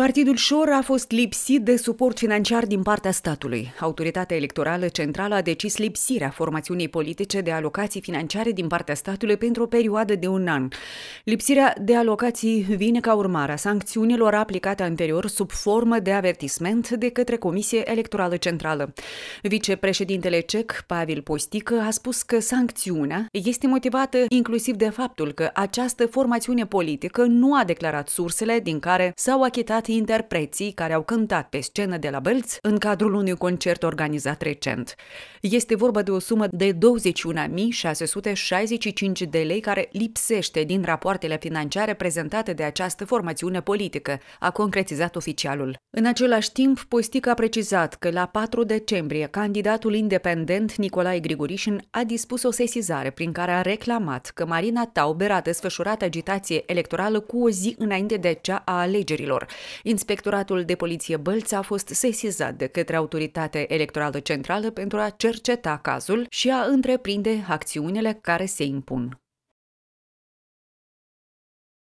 Partidul Șor a fost lipsit de suport financiar din partea statului. Autoritatea Electorală Centrală a decis lipsirea formațiunii politice de alocații financiare din partea statului pentru o perioadă de un an. Lipsirea de alocații vine ca urmare a sancțiunilor aplicate anterior sub formă de avertisment de către Comisie Electorală Centrală. Vicepreședintele cec, Pavel Postică, a spus că sancțiunea este motivată inclusiv de faptul că această formațiune politică nu a declarat sursele din care s-au achitat invitat interpreții care au cântat pe scenă de la Bălț în cadrul unui concert organizat recent. Este vorba de o sumă de 21.665 de lei care lipsește din rapoartele financiare prezentate de această formațiune politică, a concretizat oficialul. În același timp, Postic a precizat că la 4 decembrie, candidatul independent Nicolae Grigorișin a dispus o sesizare prin care a reclamat că Marina Tauber a desfășurat agitație electorală cu o zi înainte de cea a alegerilor Inspectoratul de Poliție Bălți a fost sesizat de către Autoritatea Electorală Centrală pentru a cerceta cazul și a întreprinde acțiunile care se impun.